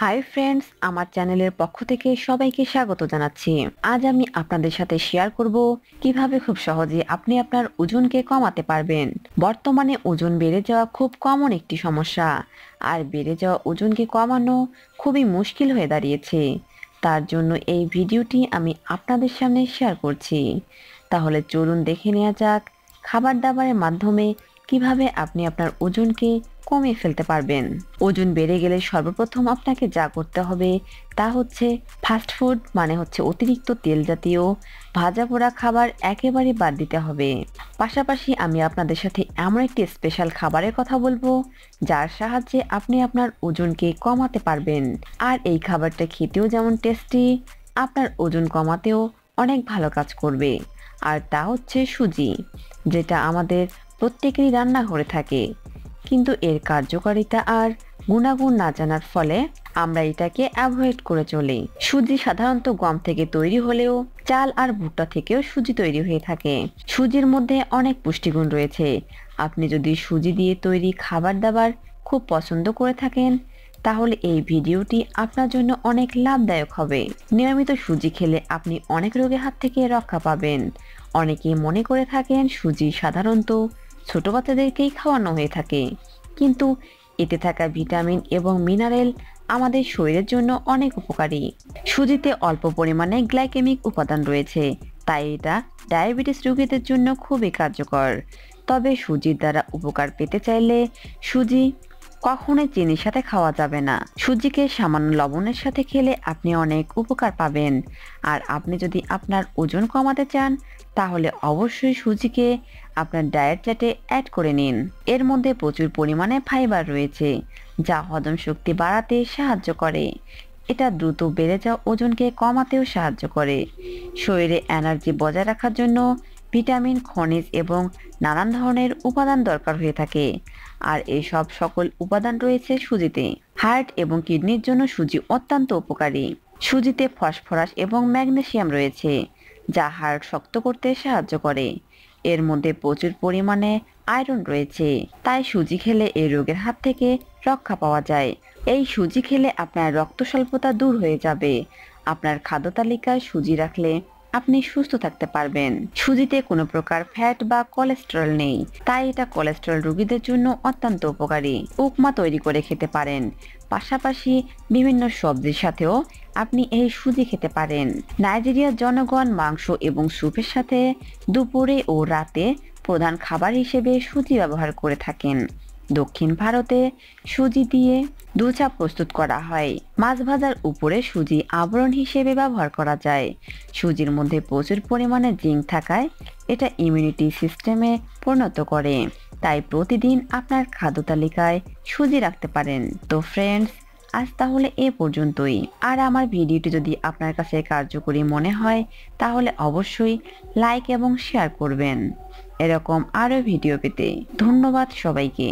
hi friends আমার চ্যানেলের পক্ষ থেকে সবাইকে স্বাগত জানাচ্ছি আজ আমি আপনাদের সাথে শেয়ার করব কিভাবে খুব সহজে আপনি আপনার ওজনকে কমাতে পারবেন বর্তমানে ওজন বেড়ে যাওয়া খুব কমন একটি সমস্যা আর বেড়ে যাওয়া ওজনকে কমানো খুবই মুশকিল হয়ে দাঁড়িয়েছে তার জন্য এই ভিডিওটি আমি আপনাদের সামনে শেয়ার করছি তাহলে চলুন দেখে নেওয়া যাক খাবার দাবারের মাধ্যমে কিভাবে আপনি আপনার ওজনকে কমিয়ে ফেলতে পারবেন ওজন বেড়ে গেলে সর্বপ্রথম আপনাকে যা করতে হবে তা হচ্ছে ফাস্টফুড মানে হচ্ছে অতিরিক্ত তেল জাতীয় ভাজা পোড়া খাবার একেবারে বাদ দিতে হবে পাশাপাশি আমি আপনাদের সাথে এমন একটি স্পেশাল খাবারের কথা বলবো যার সাহায্যে আপনি আপনার ওজনকে কমাতে পারবেন আর এই খাবারটা খেতেও যেমন টেস্টি আপনার ওজন কমাতেও অনেক ভালো কাজ করবে আর তা হচ্ছে সুজি যেটা আমাদের প্রত্যেকেরই রান্না করে থাকে কিন্তু এর কার্যকারিতা আর গুণাগুণ না জানার ফলে আমরা এটাকে অ্যাভয়েড করে চলি সুজি সাধারণত গম থেকে তৈরি হলেও চাল আর ভুট্টা থেকেও সুজি তৈরি হয়ে থাকে সুজির মধ্যে অনেক পুষ্টিগুণ রয়েছে আপনি যদি সুজি দিয়ে তৈরি খাবার দাবার খুব পছন্দ করে থাকেন তাহলে এই ভিডিওটি আপনার জন্য অনেক লাভদায়ক হবে নিয়মিত সুজি খেলে আপনি অনেক রোগের হাত থেকে রক্ষা পাবেন অনেকে মনে করে থাকেন সুজি সাধারণত ছোট বাচ্চাদেরকেই খাওয়ানো হয়ে থাকে কিন্তু এতে থাকা ভিটামিন এবং মিনারেল আমাদের শরীরের জন্য অনেক উপকারী সুজিতে অল্প পরিমাণে গ্লাইকেমিক উপাদান রয়েছে তাই এটা ডায়াবেটিস রোগীদের জন্য খুবই কার্যকর তবে সুজির দ্বারা উপকার পেতে চাইলে সুজি কখনোই চিনির সাথে খাওয়া যাবে না সুজিকে সামান্য লবণের সাথে খেলে আপনি অনেক উপকার পাবেন আর আপনি যদি আপনার ওজন কমাতে চান তাহলে অবশ্যই সুজিকে আপনার ডায়েট চ্যাটে অ্যাড করে নিন এর মধ্যে প্রচুর পরিমাণে ফাইবার রয়েছে যা হজম শক্তি বাড়াতে সাহায্য করে এটা দ্রুত বেড়ে যাওয়া ওজনকে কমাতেও সাহায্য করে শরীরে এনার্জি বজায় রাখার জন্য ভিটামিন খনিজ এবং নানান ধরনের উপাদান দরকার হয়ে থাকে আর এসব সকল উপাদান রয়েছে সুজিতে হার্ট এবং কিডনির জন্য সুজি অত্যন্ত উপকারী সুজিতে ফসফরাস এবং ম্যাগনেসিয়াম রয়েছে যা হার্ট শক্ত করতে সাহায্য করে এর মধ্যে প্রচুর পরিমাণে আয়রন রয়েছে তাই সুজি খেলে এই রোগের হাত থেকে রক্ষা পাওয়া যায় এই সুজি খেলে আপনার রক্ত স্বল্পতা দূর হয়ে যাবে আপনার খাদ্য তালিকায় সুজি রাখলে আপনি সুস্থ থাকতে পারবেন সুজিতে কোনো প্রকার ফ্যাট বা কোলেস্টেরল নেই তাই এটা কোলেস্টেরল রোগীদের জন্য অত্যন্ত উপকারী উপমা তৈরি করে খেতে পারেন পাশাপাশি বিভিন্ন সবজির সাথেও আপনি এই সুজি খেতে পারেন নাইজেরিয়ার জনগণ মাংস এবং স্যুপের সাথে দুপুরে ও রাতে প্রধান খাবার হিসেবে সুজি ব্যবহার করে থাকেন দক্ষিণ ভারতে সুজি দিয়ে চাপ প্রস্তুত করা হয় মাছ ভাজার উপরে সুজি আবরণ হিসেবে ব্যবহার করা যায় সুজির মধ্যে প্রচুর পরিমাণে জিঙ্ক থাকায় এটা ইমিউনিটি সিস্টেমে পরিণত করে তাই প্রতিদিন আপনার খাদ্য তালিকায় সুজি রাখতে পারেন তো ফ্রেন্ডস আজ তাহলে এ পর্যন্তই আর আমার ভিডিওটি যদি আপনার কাছে কার্যকরী মনে হয় তাহলে অবশ্যই লাইক এবং শেয়ার করবেন এরকম আরও ভিডিও পেতে ধন্যবাদ সবাইকে